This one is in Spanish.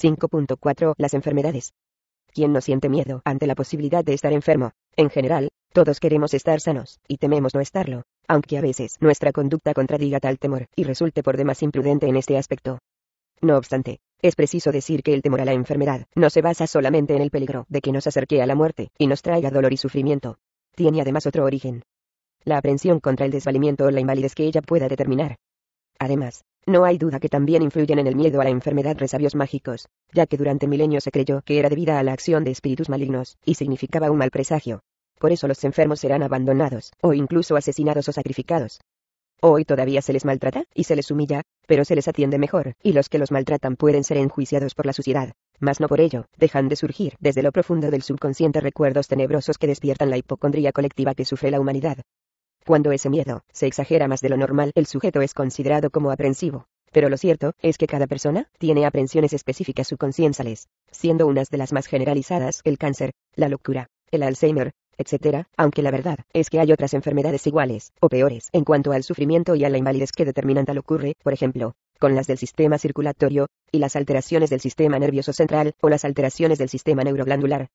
5.4 Las enfermedades. ¿Quién no siente miedo ante la posibilidad de estar enfermo? En general, todos queremos estar sanos, y tememos no estarlo, aunque a veces nuestra conducta contradiga tal temor, y resulte por demás imprudente en este aspecto. No obstante, es preciso decir que el temor a la enfermedad no se basa solamente en el peligro de que nos acerque a la muerte y nos traiga dolor y sufrimiento. Tiene además otro origen. La aprensión contra el desvalimiento o la invalidez que ella pueda determinar. Además, no hay duda que también influyen en el miedo a la enfermedad resabios mágicos, ya que durante milenios se creyó que era debida a la acción de espíritus malignos, y significaba un mal presagio. Por eso los enfermos serán abandonados, o incluso asesinados o sacrificados. Hoy todavía se les maltrata, y se les humilla, pero se les atiende mejor, y los que los maltratan pueden ser enjuiciados por la suciedad. Mas no por ello, dejan de surgir desde lo profundo del subconsciente recuerdos tenebrosos que despiertan la hipocondría colectiva que sufre la humanidad. Cuando ese miedo se exagera más de lo normal, el sujeto es considerado como aprensivo. Pero lo cierto es que cada persona tiene aprensiones específicas subconscienciales, siendo unas de las más generalizadas el cáncer, la locura, el Alzheimer, etc., aunque la verdad es que hay otras enfermedades iguales o peores en cuanto al sufrimiento y a la invalidez que determinan tal ocurre, por ejemplo, con las del sistema circulatorio, y las alteraciones del sistema nervioso central, o las alteraciones del sistema neuroglandular,